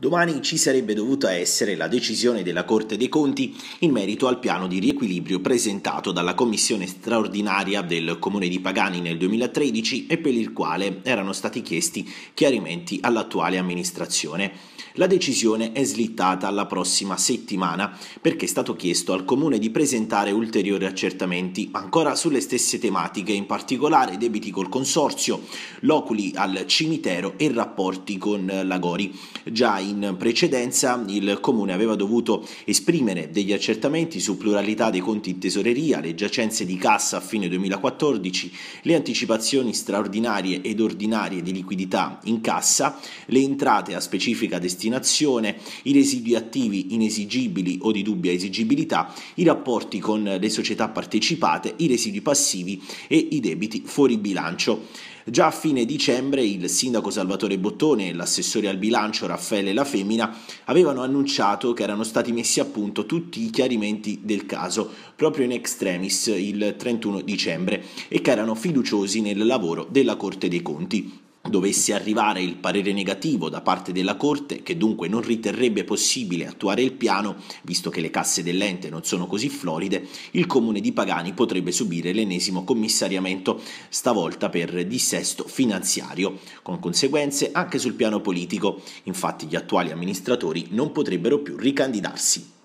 Domani ci sarebbe dovuta essere la decisione della Corte dei Conti in merito al piano di riequilibrio presentato dalla Commissione straordinaria del Comune di Pagani nel 2013 e per il quale erano stati chiesti chiarimenti all'attuale amministrazione. La decisione è slittata alla prossima settimana perché è stato chiesto al Comune di presentare ulteriori accertamenti ancora sulle stesse tematiche, in particolare debiti col consorzio, loculi al cimitero e rapporti con la Gori. Già in in precedenza il Comune aveva dovuto esprimere degli accertamenti su pluralità dei conti in tesoreria, le giacenze di cassa a fine 2014, le anticipazioni straordinarie ed ordinarie di liquidità in cassa, le entrate a specifica destinazione, i residui attivi inesigibili o di dubbia esigibilità, i rapporti con le società partecipate, i residui passivi e i debiti fuori bilancio. Già a fine dicembre il sindaco Salvatore Bottone e l'assessore al bilancio Raffaele La Femina avevano annunciato che erano stati messi a punto tutti i chiarimenti del caso, proprio in extremis il 31 dicembre, e che erano fiduciosi nel lavoro della Corte dei Conti dovesse arrivare il parere negativo da parte della Corte, che dunque non riterrebbe possibile attuare il piano, visto che le casse dell'ente non sono così floride, il comune di Pagani potrebbe subire l'ennesimo commissariamento, stavolta per dissesto finanziario, con conseguenze anche sul piano politico. Infatti gli attuali amministratori non potrebbero più ricandidarsi.